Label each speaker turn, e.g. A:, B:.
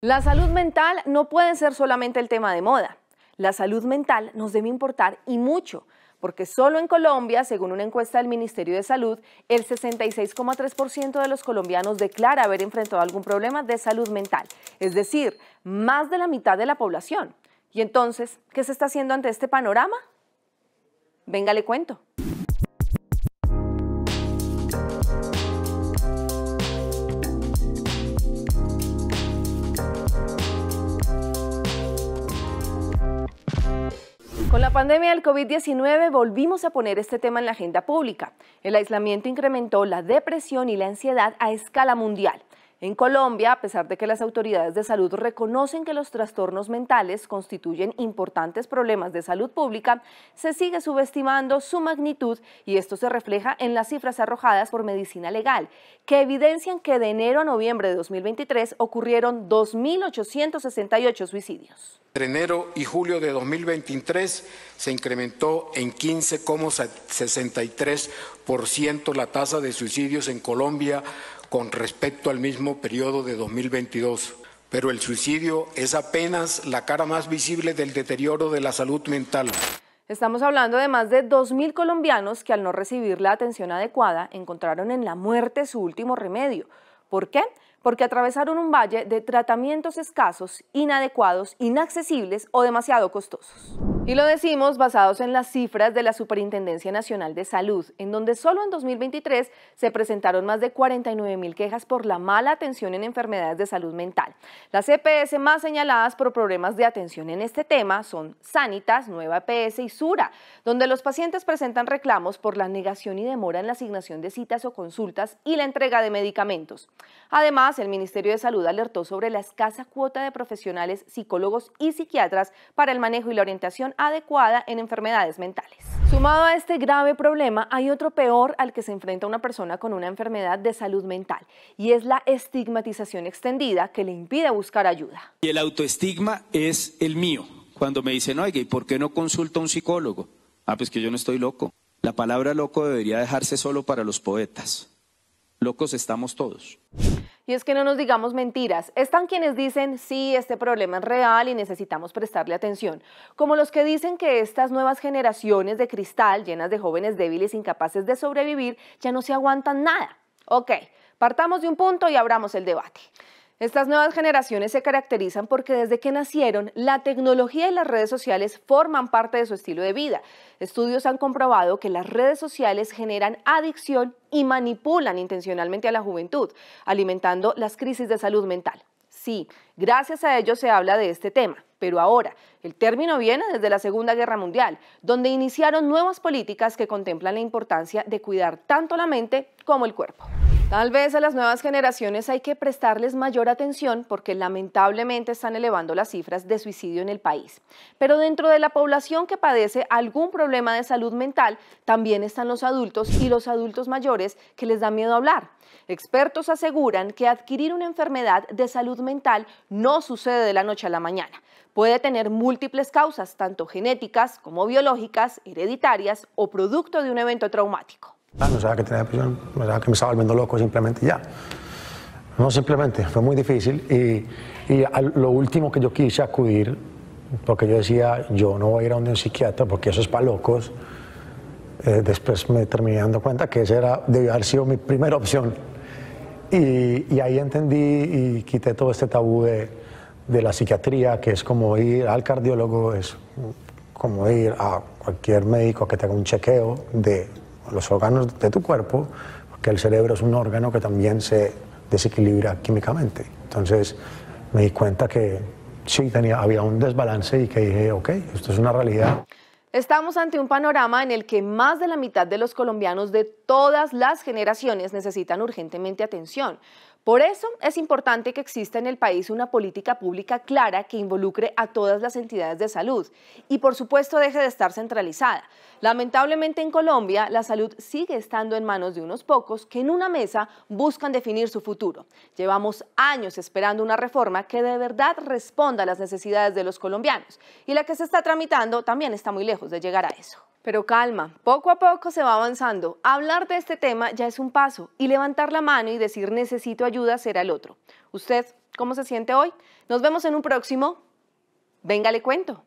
A: La salud mental no puede ser solamente el tema de moda. La salud mental nos debe importar y mucho, porque solo en Colombia, según una encuesta del Ministerio de Salud, el 66,3% de los colombianos declara haber enfrentado algún problema de salud mental, es decir, más de la mitad de la población. Y entonces, ¿qué se está haciendo ante este panorama? Venga, le cuento. la pandemia del COVID-19 volvimos a poner este tema en la agenda pública. El aislamiento incrementó la depresión y la ansiedad a escala mundial. En Colombia, a pesar de que las autoridades de salud reconocen que los trastornos mentales constituyen importantes problemas de salud pública, se sigue subestimando su magnitud y esto se refleja en las cifras arrojadas por Medicina Legal, que evidencian que de enero a noviembre de 2023 ocurrieron 2.868 suicidios.
B: Entre enero y julio de 2023 se incrementó en 15,63% la tasa de suicidios en Colombia con respecto al mismo periodo de 2022. Pero el suicidio es apenas la cara más visible del deterioro de la salud mental.
A: Estamos hablando de más de 2.000 colombianos que al no recibir la atención adecuada encontraron en la muerte su último remedio. ¿Por qué? Porque atravesaron un valle de tratamientos escasos, inadecuados, inaccesibles o demasiado costosos. Y lo decimos basados en las cifras de la Superintendencia Nacional de Salud, en donde solo en 2023 se presentaron más de 49 mil quejas por la mala atención en enfermedades de salud mental. Las EPS más señaladas por problemas de atención en este tema son Sanitas, Nueva EPS y Sura, donde los pacientes presentan reclamos por la negación y demora en la asignación de citas o consultas y la entrega de medicamentos. Además, el Ministerio de Salud alertó sobre la escasa cuota de profesionales, psicólogos y psiquiatras para el manejo y la orientación adecuada en enfermedades mentales. Sumado a este grave problema, hay otro peor al que se enfrenta una persona con una enfermedad de salud mental, y es la estigmatización extendida que le impide buscar ayuda. Y el autoestigma es el mío. Cuando me dicen, oye, ¿y por qué no consulta a un psicólogo? Ah, pues que yo no estoy loco. La palabra loco debería dejarse solo para los poetas. Locos estamos todos. Y es que no nos digamos mentiras. Están quienes dicen, sí, este problema es real y necesitamos prestarle atención. Como los que dicen que estas nuevas generaciones de cristal, llenas de jóvenes débiles incapaces de sobrevivir, ya no se aguantan nada. Ok, partamos de un punto y abramos el debate. Estas nuevas generaciones se caracterizan porque desde que nacieron, la tecnología y las redes sociales forman parte de su estilo de vida. Estudios han comprobado que las redes sociales generan adicción y manipulan intencionalmente a la juventud, alimentando las crisis de salud mental. Sí, gracias a ello se habla de este tema, pero ahora el término viene desde la Segunda Guerra Mundial, donde iniciaron nuevas políticas que contemplan la importancia de cuidar tanto la mente como el cuerpo. Tal vez a las nuevas generaciones hay que prestarles mayor atención porque lamentablemente están elevando las cifras de suicidio en el país. Pero dentro de la población que padece algún problema de salud mental, también están los adultos y los adultos mayores que les da miedo hablar. Expertos aseguran que adquirir una enfermedad de salud mental no sucede de la noche a la mañana. Puede tener múltiples causas, tanto genéticas como biológicas, hereditarias o producto de un evento traumático.
B: Ah, no sabía que tenía depresión, no sabía que me estaba volviendo loco simplemente ya. No, simplemente, fue muy difícil y, lo último que yo quise acudir, porque yo decía, yo no voy a ir a un psiquiatra porque eso es para locos, eh, después me terminé dando cuenta que esa era, debió haber sido mi primera opción. Y, ahí entendí y quité todo este tabú de, de, la psiquiatría, que es como ir al cardiólogo, es como ir a cualquier médico que tenga un chequeo de los órganos de tu cuerpo, porque el cerebro es un órgano que también se desequilibra químicamente. Entonces me di cuenta que sí había un desbalance y que dije, ok, esto es una realidad.
A: Estamos ante un panorama en el que más de la mitad de los colombianos de todas las generaciones necesitan urgentemente atención. Por eso es importante que exista en el país una política pública clara que involucre a todas las entidades de salud y por supuesto deje de estar centralizada. Lamentablemente en Colombia la salud sigue estando en manos de unos pocos que en una mesa buscan definir su futuro. Llevamos años esperando una reforma que de verdad responda a las necesidades de los colombianos y la que se está tramitando también está muy lejos de llegar a eso. Pero calma, poco a poco se va avanzando. Hablar de este tema ya es un paso y levantar la mano y decir necesito ayuda será el otro. ¿Usted cómo se siente hoy? Nos vemos en un próximo. Venga, le cuento.